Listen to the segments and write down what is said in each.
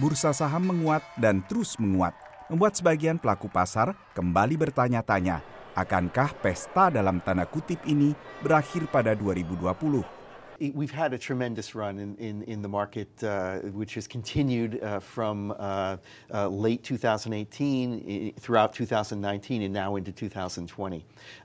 bursa saham menguat dan terus menguat, membuat sebagian pelaku pasar kembali bertanya-tanya, akankah pesta dalam tanda kutip ini berakhir pada 2020? we've had a tremendous run in, in, in the market, uh, which has continued uh, from uh, uh late 2018 throughout 2019 and now into 2020.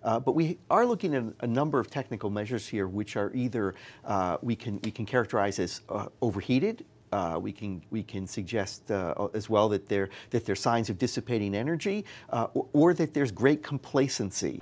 Uh, but we are looking at a number of technical measures here, which are either uh, we can we can characterize as overheated uh, we can we can suggest uh, as well that there that they're signs of dissipating energy uh, or, or that there's great complacency.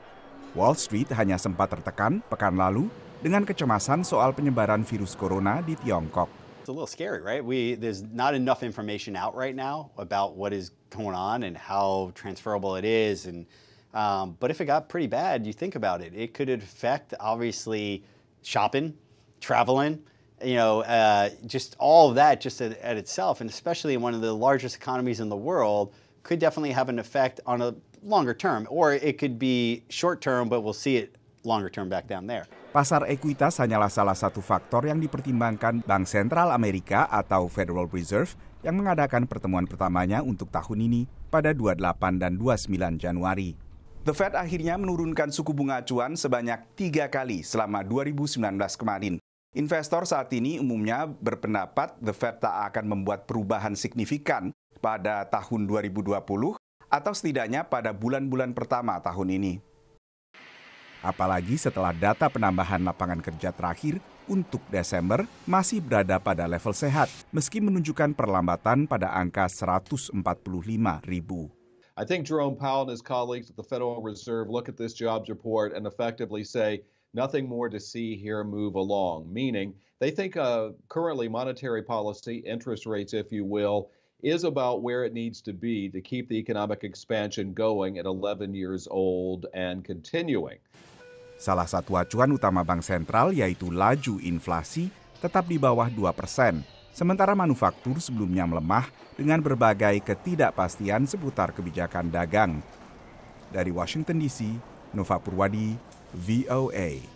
Wall Street hanya sempat tertekan pekan lalu dengan kecemasan soal penyebaran virus corona di Tiongkok. It's a little scary, right? We there's not enough information out right now about what is going on and how transferable it is and um, but if it got pretty bad, you think about it, it could affect obviously shopping, traveling, you know, uh, just all of that just at, at, itself, and especially in one of the largest economies in the world, could definitely have an effect on a longer term, or it could be short term, but we'll see it longer term back down there. Pasar ekuitas hanyalah salah satu faktor yang dipertimbangkan Bank Sentral Amerika atau Federal Reserve yang mengadakan pertemuan pertamanya untuk tahun ini pada 28 dan 29 Januari. The Fed akhirnya menurunkan suku bunga acuan sebanyak tiga kali selama 2019 kemarin. Investor saat ini umumnya berpendapat The Fed tak akan membuat perubahan signifikan pada tahun 2020 atau setidaknya pada bulan-bulan pertama tahun ini. Apalagi setelah data penambahan lapangan kerja terakhir untuk Desember masih berada pada level sehat meski menunjukkan perlambatan pada angka 145 ribu. I think Jerome Powell and his colleagues at the Federal Reserve look at this jobs report and effectively say nothing more to see here, move along. Meaning, they think uh, currently monetary policy, interest rates, if you will, is about where it needs to be to keep the economic expansion going at 11 years old and continuing. Salah satu acuan utama Bank Sentral yaitu laju inflasi tetap di bawah 2 persen, sementara manufaktur sebelumnya melemah dengan berbagai ketidakpastian seputar kebijakan dagang. Dari Washington DC, Nova Purwadi, VOA.